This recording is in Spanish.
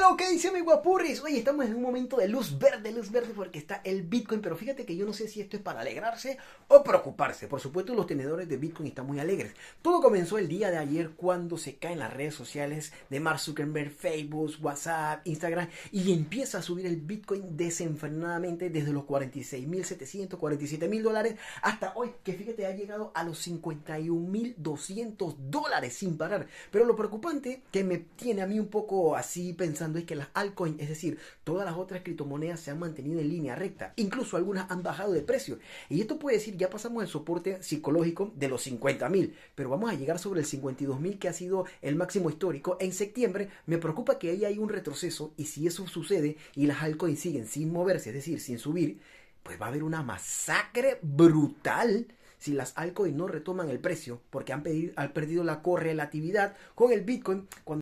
lo que dice mi guapurris? Oye, estamos en un momento de luz verde, luz verde, porque está el Bitcoin, pero fíjate que yo no sé si esto es para alegrarse o preocuparse. Por supuesto, los tenedores de Bitcoin están muy alegres. Todo comenzó el día de ayer cuando se caen las redes sociales de Mark Zuckerberg, Facebook, WhatsApp, Instagram, y empieza a subir el Bitcoin desenfrenadamente desde los 46.700, 47.000 dólares hasta hoy, que fíjate, ha llegado a los 51.200 dólares sin parar. Pero lo preocupante que me tiene a mí un poco así pensando, es que las altcoins, es decir, todas las otras criptomonedas se han mantenido en línea recta. Incluso algunas han bajado de precio. Y esto puede decir, ya pasamos el soporte psicológico de los 50,000, mil, pero vamos a llegar sobre el 52.000, mil que ha sido el máximo histórico. En septiembre me preocupa que ahí hay un retroceso y si eso sucede y las altcoins siguen sin moverse, es decir, sin subir, pues va a haber una masacre brutal si las altcoins no retoman el precio porque han, perdido la correlatividad con el Bitcoin.